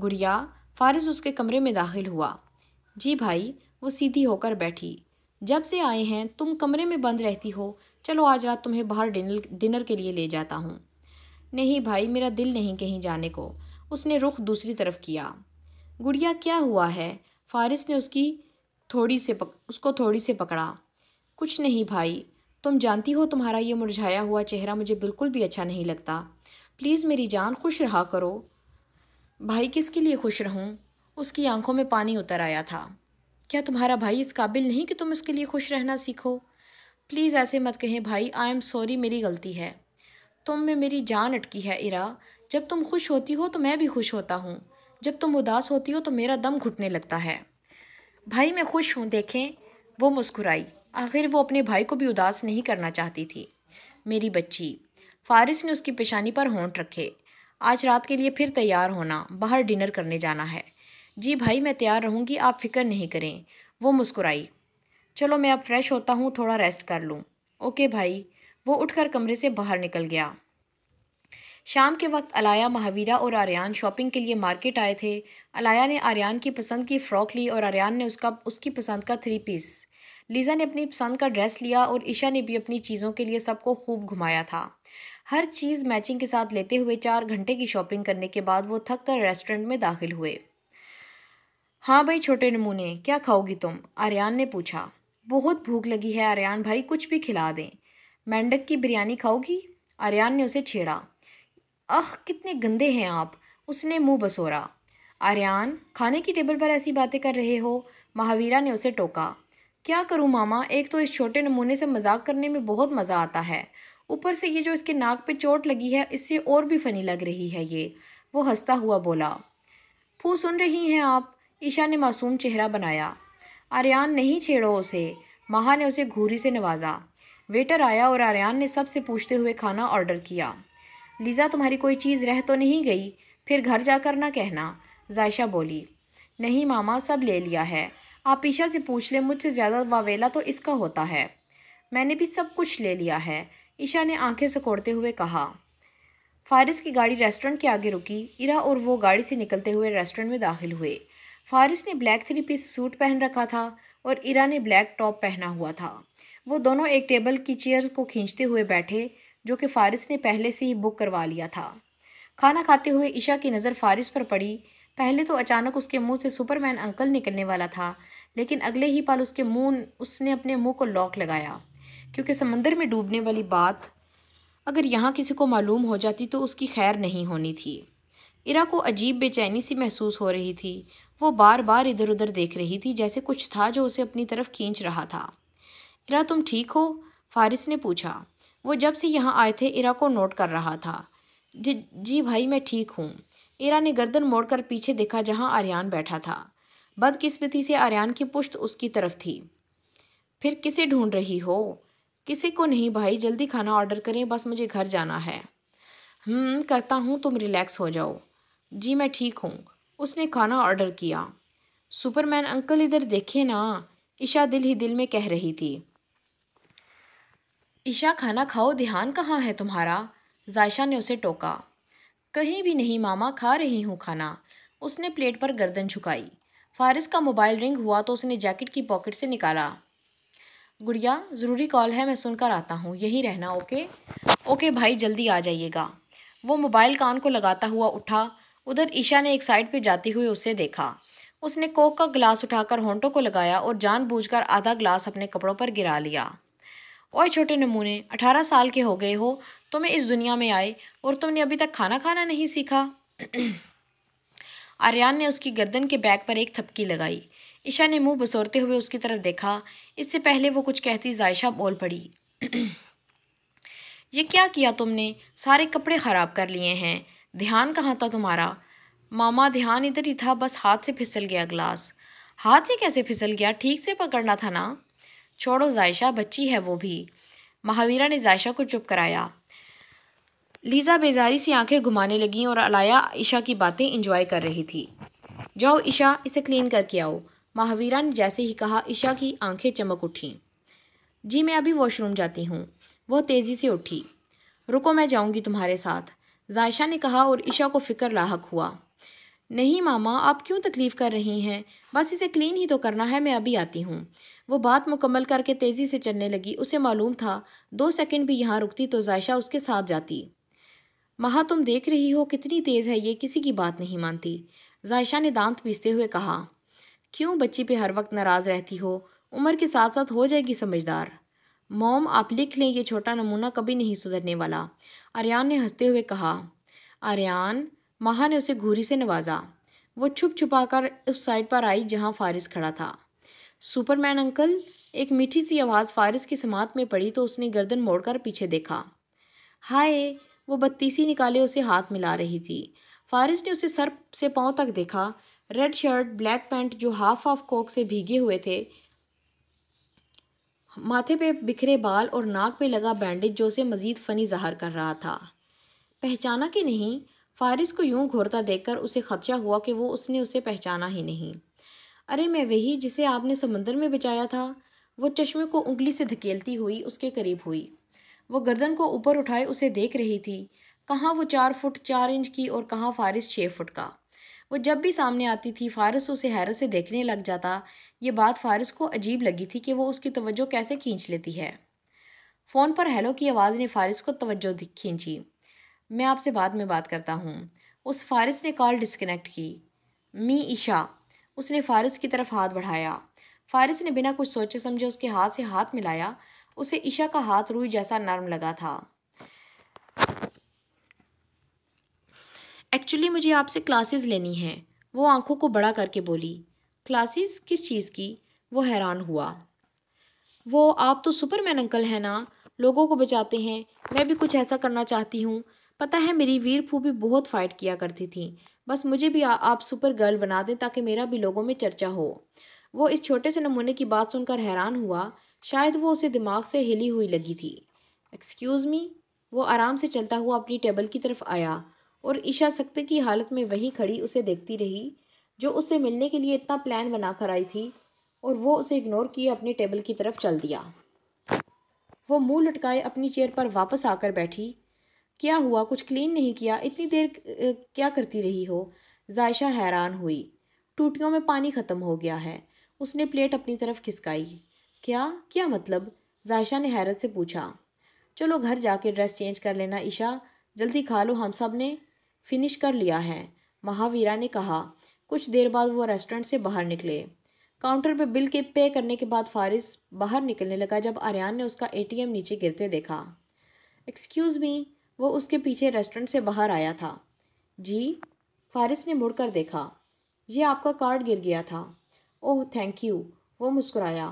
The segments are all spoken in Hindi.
गुड़िया फारिस उसके कमरे में दाखिल हुआ जी भाई वो सीधी होकर बैठी जब से आए हैं तुम कमरे में बंद रहती हो चलो आज रात तुम्हें बाहर डिनर डिनर के लिए ले जाता हूँ नहीं भाई मेरा दिल नहीं कहीं जाने को उसने रुख दूसरी तरफ किया गुड़िया क्या हुआ है फारिस ने उसकी थोड़ी से पक, उसको थोड़ी से पकड़ा कुछ नहीं भाई तुम जानती हो तुम्हारा ये मुरझाया हुआ चेहरा मुझे बिल्कुल भी अच्छा नहीं लगता प्लीज़ मेरी जान खुश रहा करो भाई किसके लिए खुश रहूँ उसकी आंखों में पानी उतर आया था क्या तुम्हारा भाई इस काबिल नहीं कि तुम उसके लिए खुश रहना सीखो प्लीज़ ऐसे मत कहें भाई आई एम सॉरी मेरी गलती है तुम में मेरी जान अटकी है इरा जब तुम खुश होती हो तो मैं भी खुश होता हूँ जब तुम उदास होती हो तो मेरा दम घुटने लगता है भाई मैं खुश हूँ देखें वो मुस्कुराई आखिर वो अपने भाई को भी उदास नहीं करना चाहती थी मेरी बच्ची फारिस ने उसकी पेशानी पर होंठ रखे आज रात के लिए फिर तैयार होना बाहर डिनर करने जाना है जी भाई मैं तैयार रहूँगी आप फिक्र नहीं करें वो मुस्कुराई चलो मैं अब फ्रेश होता हूँ थोड़ा रेस्ट कर लूँ ओके भाई वो उठकर कमरे से बाहर निकल गया शाम के वक्त अलाया महावीरा और आर्यन शॉपिंग के लिए मार्केट आए थे अलाया ने आर्यन की पसंद की फ़्रॉक ली और आर्यन ने उसका उसकी पसंद का थ्री पीस लीज़ा ने अपनी पसंद का ड्रेस लिया और ईशा ने भी अपनी चीज़ों के लिए सबको खूब घुमाया था हर चीज़ मैचिंग के साथ लेते हुए चार घंटे की शॉपिंग करने के बाद वो थक कर रेस्टोरेंट में दाखिल हुए हाँ भाई छोटे नमूने क्या खाओगी तुम आर्यन ने पूछा बहुत भूख लगी है आर्यान भाई कुछ भी खिला दें मेंढक की बिरयानी खाओगी आर्यान ने उसे छेड़ा अह कितने गंदे हैं आप उसने मुंह बसोरा आर्यान खाने की टेबल पर ऐसी बातें कर रहे हो महावीरा ने उसे टोका क्या करूं मामा एक तो इस छोटे नमूने से मजाक करने में बहुत मज़ा आता है ऊपर से ये जो इसके नाक पे चोट लगी है इससे और भी फनी लग रही है ये वो हंसता हुआ बोला फू सुन रही हैं आप ईशा ने मासूम चेहरा बनाया आर्यान नहीं छेड़ो उसे महा ने उसे घूरी से नवाजा वेटर आया और आर्यन ने सबसे पूछते हुए खाना ऑर्डर किया लीज़ा तुम्हारी कोई चीज़ रह तो नहीं गई फिर घर जाकर ना कहना जायशा बोली नहीं मामा सब ले लिया है आप ईशा से पूछ लें मुझसे ज़्यादा वावेला तो इसका होता है मैंने भी सब कुछ ले लिया है ईशा ने आंखें सकोड़ते हुए कहा फारिस की गाड़ी रेस्टोरेंट के आगे रुकी इरा और वो गाड़ी से निकलते हुए रेस्टोरेंट में दाखिल हुए फारिस ने ब्लैक थ्री पीस सूट पहन रखा था और इरा ने ब्लैक टॉप पहना हुआ था वो दोनों एक टेबल की चेयर को खींचते हुए बैठे जो कि फारिस ने पहले से ही बुक करवा लिया था खाना खाते हुए ईशा की नज़र फारिस पर पड़ी पहले तो अचानक उसके मुंह से सुपरमैन अंकल निकलने वाला था लेकिन अगले ही पल उसके मुंह उसने अपने मुंह को लॉक लगाया क्योंकि समंदर में डूबने वाली बात अगर यहाँ किसी को मालूम हो जाती तो उसकी खैर नहीं होनी थी इरा को अजीब बेचैनी सी महसूस हो रही थी वो बार बार इधर उधर देख रही थी जैसे कुछ था जो उसे अपनी तरफ खींच रहा था इरा तुम ठीक हो फारिस ने पूछा वो जब से यहाँ आए थे इरा को नोट कर रहा था जी जी भाई मैं ठीक हूँ इरा ने गर्दन मोड़कर पीछे देखा जहाँ आर्यान बैठा था बदकिस्मती से आर्यन की पुश्त उसकी तरफ थी फिर किसे ढूंढ रही हो किसी को नहीं भाई जल्दी खाना ऑर्डर करें बस मुझे घर जाना है हम्म, करता हूँ तुम रिलैक्स हो जाओ जी मैं ठीक हूँ उसने खाना ऑर्डर किया सुपरमैन अंकल इधर देखे ना ईशा दिल ही दिल में कह रही थी ईशा खाना खाओ ध्यान कहाँ है तुम्हारा जायशा ने उसे टोका कहीं भी नहीं मामा खा रही हूँ खाना उसने प्लेट पर गर्दन झुकाई फारिस का मोबाइल रिंग हुआ तो उसने जैकेट की पॉकेट से निकाला गुड़िया ज़रूरी कॉल है मैं सुनकर आता हूँ यही रहना ओके ओके भाई जल्दी आ जाइएगा वो मोबाइल कान को लगाता हुआ उठा उधर ईशा ने एक साइड पे जाती हुई उसे देखा उसने कोक का गिलास उठाकर होंटों को लगाया और जानबूझकर आधा गिलास अपने कपड़ों पर गिरा लिया ओए छोटे नमूने अठारह साल के हो गए हो तुम्हें इस दुनिया में आए और तुमने अभी तक खाना खाना नहीं सीखा आर्यान ने उसकी गर्दन के बैग पर एक थपकी लगाई ईशा ने मुंह बसोरते हुए उसकी तरफ देखा इससे पहले वो कुछ कहती जायशा बोल पड़ी ये क्या किया तुमने सारे कपड़े ख़राब कर लिए हैं ध्यान कहाँ था तुम्हारा मामा ध्यान इधर ही था बस हाथ से फिसल गया ग्लास हाथ से कैसे फिसल गया ठीक से पकड़ना था ना छोड़ो जायशा बच्ची है वो भी महावीरा ने जायशा को चुप कराया लीज़ा बेजारी सी आंखें घुमाने लगी और अलाया ईशा की बातें इंजॉय कर रही थी जाओ ईशा इसे क्लीन करके आओ महावीरा ने जैसे ही कहा ईशा की आंखें चमक उठीं जी मैं अभी वॉशरूम जाती हूँ वह तेज़ी से उठी रुको मैं जाऊँगी तुम्हारे साथ जायशा ने कहा और ईशा को फ़िक्र लाक हुआ नहीं मामा आप क्यों तकलीफ़ कर रही हैं बस इसे क्लीन ही तो करना है मैं अभी आती हूँ वो बात मुकम्मल करके तेज़ी से चलने लगी उसे मालूम था दो सेकंड भी यहाँ रुकती तो जायशा उसके साथ जाती महा तुम देख रही हो कितनी तेज़ है ये किसी की बात नहीं मानती जायशा ने दांत पीसते हुए कहा क्यों बच्ची पे हर वक्त नाराज़ रहती हो उम्र के साथ साथ हो जाएगी समझदार मोम आप लिख लें ये छोटा नमूना कभी नहीं सुधरने वाला आर्यन ने हंसते हुए कहा आर्यान माहा ने उसे घूरी से नवाजा वो छुप छुपा कर उस साइड पर आई जहाँ फारिस खड़ा था सुपरमैन अंकल एक मीठी सी आवाज़ फारिस की समात में पड़ी तो उसने गर्दन मोड़कर पीछे देखा हाय वो बत्तीसी निकाले उसे हाथ मिला रही थी फारिस ने उसे सर से पाँव तक देखा रेड शर्ट ब्लैक पैंट जो हाफ हाफ कोक से भीगे हुए थे माथे पे बिखरे बाल और नाक पे लगा बैंडेज जो उसे मज़ीद फ़नी ज़ाहर कर रहा था पहचाना कि नहीं फारिस को यूं घोरता देखकर उसे खदशा हुआ कि वो उसने उसे पहचाना ही नहीं अरे मैं वही जिसे आपने समंदर में बचाया था वो चश्मे को उंगली से धकेलती हुई उसके करीब हुई वो गर्दन को ऊपर उठाए उसे देख रही थी कहाँ वो चार फुट चार इंच की और कहाँ फारिस छः फुट का वो जब भी सामने आती थी फारस उसे हैरत से देखने लग जाता ये बात फारस को अजीब लगी थी कि वो उसकी तवज्जो कैसे खींच लेती है फ़ोन पर हेलो की आवाज़ ने फारिस को तवज्जो खींची मैं आपसे बाद में बात करता हूँ उस फारिस ने कॉल डिस्कनेक्ट की मी ईशा उसने फारस की तरफ हाथ बढ़ाया फारिस ने बिना कुछ सोचे समझे उसके हाथ से हाथ मिलाया उसे ईशा का हाथ रूई जैसा नरम लगा था एक्चुअली मुझे आपसे क्लासेस लेनी हैं वो आंखों को बड़ा करके बोली क्लासेस किस चीज़ की वो हैरान हुआ वो आप तो सुपरमैन अंकल हैं ना लोगों को बचाते हैं मैं भी कुछ ऐसा करना चाहती हूँ पता है मेरी वीर फू भी बहुत फाइट किया करती थी बस मुझे भी आ, आप सुपर गर्ल बना दें ताकि मेरा भी लोगों में चर्चा हो वो इस छोटे से नमूने की बात सुनकर हैरान हुआ शायद वो उसे दिमाग से हिली हुई लगी थी एक्सक्यूज़ मी वो आराम से चलता हुआ अपनी टेबल की तरफ आया और ईशा सख्त की हालत में वहीं खड़ी उसे देखती रही जो उससे मिलने के लिए इतना प्लान बना कर आई थी और वो उसे इग्नोर किए अपने टेबल की तरफ चल दिया वो मुंह लटकाए अपनी चेयर पर वापस आकर बैठी क्या हुआ कुछ क्लीन नहीं किया इतनी देर क्या करती रही हो जायशा हैरान हुई टूटियों में पानी ख़त्म हो गया है उसने प्लेट अपनी तरफ खिसकाई क्या क्या मतलब जायशा ने हैरत से पूछा चलो घर जाके ड्रेस चेंज कर लेना ईशा जल्दी खा लो हम सब ने फिनिश कर लिया है महावीरा ने कहा कुछ देर बाद वो रेस्टोरेंट से बाहर निकले काउंटर पर बिल के पे करने के बाद फारिस बाहर निकलने लगा जब आर्यान ने उसका एटीएम नीचे गिरते देखा एक्सक्यूज़ मी वो उसके पीछे रेस्टोरेंट से बाहर आया था जी फारिस ने मुड़कर देखा ये आपका कार्ड गिर गया था ओह थैंक यू वो मुस्कुराया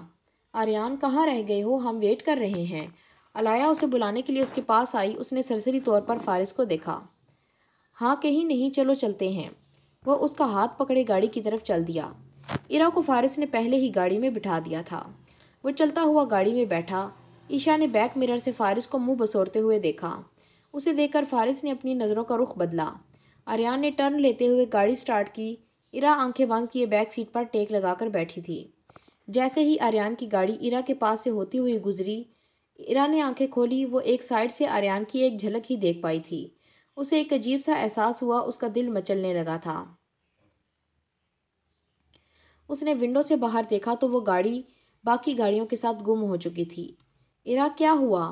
आर्यान कहाँ रह गए हो हम वेट कर रहे हैं अलाया उसे बुलाने के लिए उसके पास आई उसने सरसरी तौर पर फारिस को देखा हाँ कहीं नहीं चलो चलते हैं वह उसका हाथ पकड़े गाड़ी की तरफ चल दिया इरा को फारिस ने पहले ही गाड़ी में बिठा दिया था वो चलता हुआ गाड़ी में बैठा ईशा ने बैक मिरर से फारिस को मुंह बसोरते हुए देखा उसे देखकर फारिस ने अपनी नज़रों का रुख बदला आर्यन ने टर्न लेते हुए गाड़ी स्टार्ट की इरा आंखें बंद किए बैक सीट पर टेक लगाकर बैठी थी जैसे ही आर्यन की गाड़ी इरा के पास से होती हुई गुजरी इरा ने आंखें खोली वो एक साइड से आर्यन की एक झलक ही देख पाई थी उसे एक अजीब सा एहसास हुआ उसका दिल मचलने लगा था उसने विंडो से बाहर देखा तो वो गाड़ी बाकी गाड़ियों के साथ गुम हो चुकी थी इरा क्या हुआ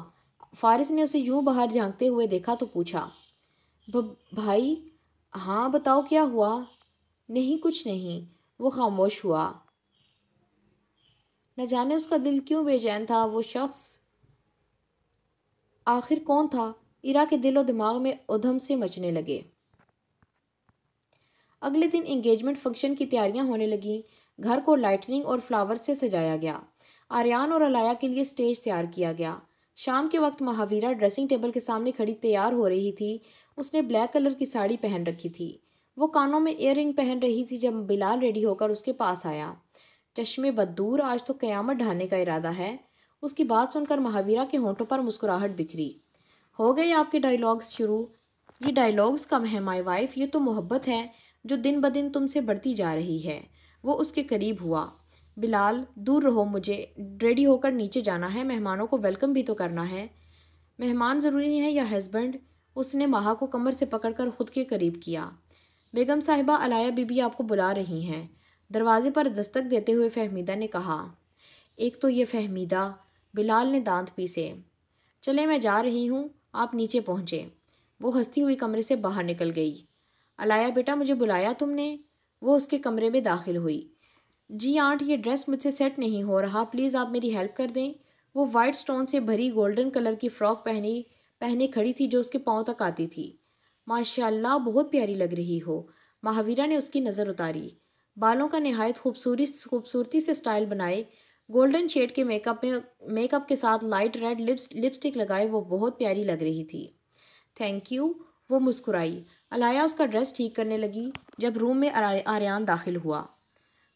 फारिस ने उसे यूं बाहर झांकते हुए देखा तो पूछा भाई हाँ बताओ क्या हुआ नहीं कुछ नहीं वो खामोश हुआ न जाने उसका दिल क्यों बेचैन था वो शख्स आखिर कौन था इरा के दिलो दिमाग में उधम से मचने लगे अगले दिन इंगेजमेंट फंक्शन की तैयारियां होने लगी घर को लाइटनिंग और फ्लावर से सजाया गया आर्यान और अलाया के लिए स्टेज तैयार किया गया शाम के वक्त महावीरा ड्रेसिंग टेबल के सामने खड़ी तैयार हो रही थी उसने ब्लैक कलर की साड़ी पहन रखी थी वो कानों में इयर पहन रही थी जब बिलाल रेडी होकर उसके पास आया चश्मे बदूर आज तो कयामत ढाने का इरादा है उसकी बात सुनकर महावीरा के होंठों पर मुस्कुराहट बिखरी हो गए आपके डायलॉग्स शुरू ये डायलॉग्स कम है माई वाइफ ये तो मोहब्बत है जो दिन ब दिन तुमसे बढ़ती जा रही है वो उसके करीब हुआ बिलाल दूर रहो मुझे रेडी होकर नीचे जाना है मेहमानों को वेलकम भी तो करना है मेहमान ज़रूरी है या हस्बैंड उसने माहा को कमर से पकड़कर खुद के करीब किया बेगम साहिबा अलाया बीबी आपको बुला रही हैं दरवाजे पर दस्तक देते हुए फहमीदा ने कहा एक तो ये फहमीदा बिलाल ने दांत पीसे चले मैं जा रही हूँ आप नीचे पहुँचे वो हंसती हुई कमरे से बाहर निकल गई अलाया बेटा मुझे बुलाया तुमने वो उसके कमरे में दाखिल हुई जी आंट ये ड्रेस मुझसे सेट नहीं हो रहा प्लीज़ आप मेरी हेल्प कर दें वो वाइट स्टोन से भरी गोल्डन कलर की फ़्रॉक पहनी पहने खड़ी थी जो उसके पाँव तक आती थी माशाल्लाह बहुत प्यारी लग रही हो महावीरा ने उसकी नज़र उतारी बालों का नहायत खूबसूरी खूबसूरती से स्टाइल बनाए गोल्डन शेड के मेकअप में मेकअप के साथ लाइट रेड लिप्स लिपस्टिक लगाए वो बहुत प्यारी लग रही थी थैंक यू वो मुस्कुराई अलाया उसका ड्रेस ठीक करने लगी जब रूम में आर्यान दाखिल हुआ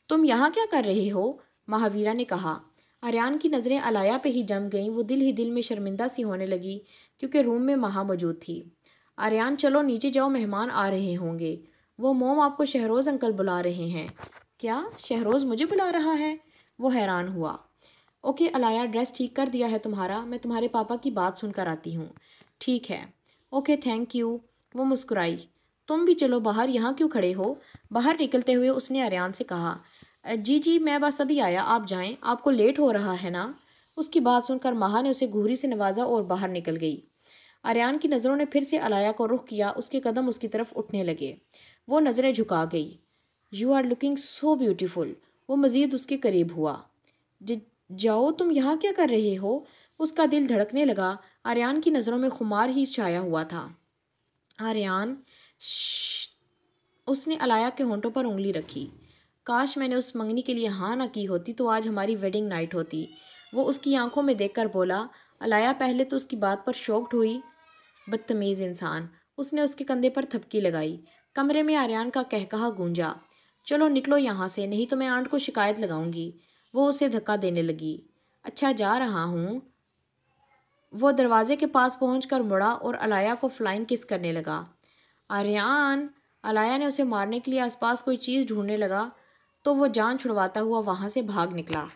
तुम यहाँ क्या कर रहे हो महावीरा ने कहा आर्यान की नज़रें अलाया पे ही जम गईं वो दिल ही दिल में शर्मिंदा सी होने लगी क्योंकि रूम में महा मौजूद थी आर्यान चलो नीचे जाओ मेहमान आ रहे होंगे वो मोम आपको शहरोज़ अंकल बुला रहे हैं क्या शहरोज़ मुझे बुला रहा है वो हैरान हुआ ओके अलाया ड्रेस ठीक कर दिया है तुम्हारा मैं तुम्हारे पापा की बात सुनकर आती हूँ ठीक है ओके थैंक यू वो मुस्कुराई तुम भी चलो बाहर यहाँ क्यों खड़े हो बाहर निकलते हुए उसने अरियान से कहा जी जी मैं बस अभी आया आप जाएं आपको लेट हो रहा है ना उसकी बात सुनकर महा ने उसे घूरी से नवाजा और बाहर निकल गई अरियान की नज़रों ने फिर से अलाया को रुख किया उसके कदम उसकी तरफ उठने लगे वो नज़रें झुका गई you are looking so beautiful वो मज़ीद उसके करीब हुआ जाओ तुम यहाँ क्या कर रहे हो उसका दिल धड़कने लगा आर्यन की नज़रों में खुमार ही छाया हुआ था आर्यन उसने अलाया के होंठों पर उंगली रखी काश मैंने उस मंगनी के लिए हाँ ना की होती तो आज हमारी वेडिंग नाइट होती वो उसकी आंखों में देखकर बोला अलाया पहले तो उसकी बात पर शॉक्ड हुई बदतमीज़ इंसान उसने उसके कंधे पर थपकी लगाई कमरे में आर्यन का कहकहा गूंजा चलो निकलो यहाँ से नहीं तो मैं आंट को शिकायत लगाऊंगी वो उसे धक्का देने लगी अच्छा जा रहा हूँ वो दरवाजे के पास कर मुड़ा और अलाया को फ्लाइंग किस करने लगा आर्यान अलाया ने उसे मारने के लिए आसपास कोई चीज़ ढूंढने लगा तो वो जान छुड़वाता हुआ वहाँ से भाग निकला